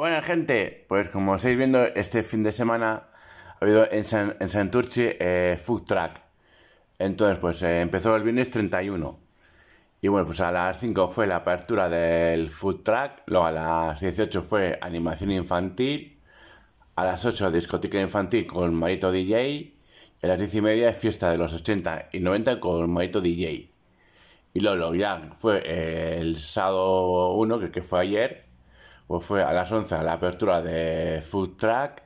Bueno gente, pues como estáis viendo este fin de semana ha habido en, San, eh, Food Track. Entonces pues eh, empezó el viernes 31. Y bueno, pues a las 5 fue la apertura del Food Track, luego a las 18 fue animación infantil, a las 8 discoteca infantil con Marito DJ, Y a las 10 y media fiesta de los 80 y 90 con Marito DJ. Y luego ya fue eh, el sábado 1, que, que fue ayer, pues fue a las 11 la apertura de Food Track.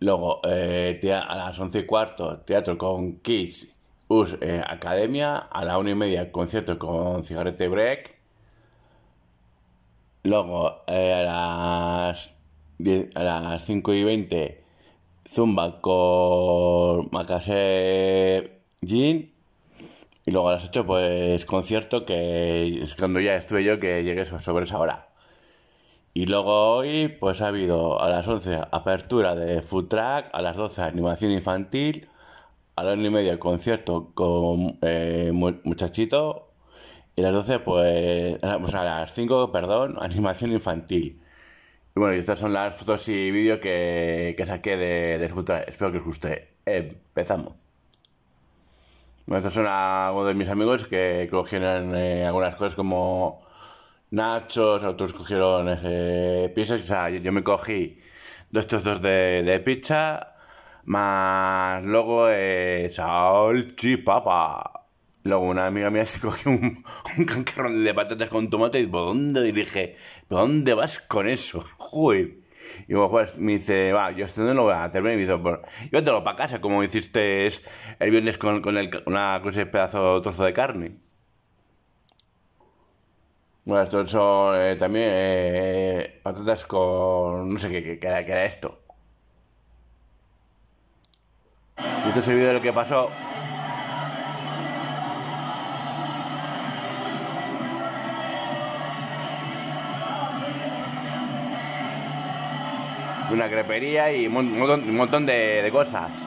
Luego eh, a las 11 y cuarto, teatro con Kiss Us eh, Academia. A la 1 y media, concierto con Cigarette Break. Luego eh, a, las a las 5 y 20, Zumba con Macase Jean. Y luego a las 8, pues concierto que es cuando ya estuve yo que llegué sobre esa hora. Y luego hoy, pues ha habido a las 11 apertura de Food Track, a las 12 animación infantil, a las 1 y media concierto con eh, Muchachito, y a las 12, pues, ah, pues, a las 5, perdón, animación infantil. Y bueno, estas son las fotos y vídeos que, saqué de, de Food Track. Espero que os guste. Empezamos. Bueno, estos son algunos de mis amigos que cogieron eh, algunas cosas como nachos, otros cogieron eh, piezas, O sea, yo, me cogí estos dos de, de pizza, más luego eh, salchipapa. Luego una amiga mía se cogió un, un de patatas con tomate y ¿por dónde? Y dije, ¿por dónde vas con eso? Y pues, me dice, va, yo esto no lo voy a hacer, me dice, pues, te lo para casa, como hiciste el viernes con, una, cosa de pedazo, trozo de carne. Bueno, estos son eh, también eh, eh, patatas con no sé qué, qué, era, esto. Y esto es el vídeo de lo que pasó. Una crepería y un montón, un montón de cosas.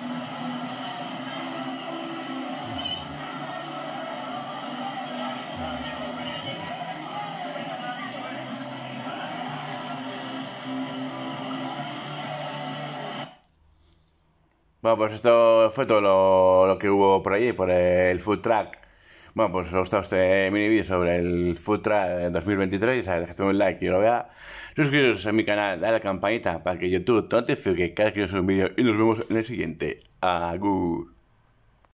Bueno, pues esto fue todo lo, que hubo por allí, por el food track. Bueno, pues os ha gustado este mini vídeo sobre el food track 2023. Dejadme un like y lo vea. Suscribiros a mi canal, dale a la campanita para que YouTube te notifique cada que yo suba un vídeo y nos vemos en el siguiente. Agu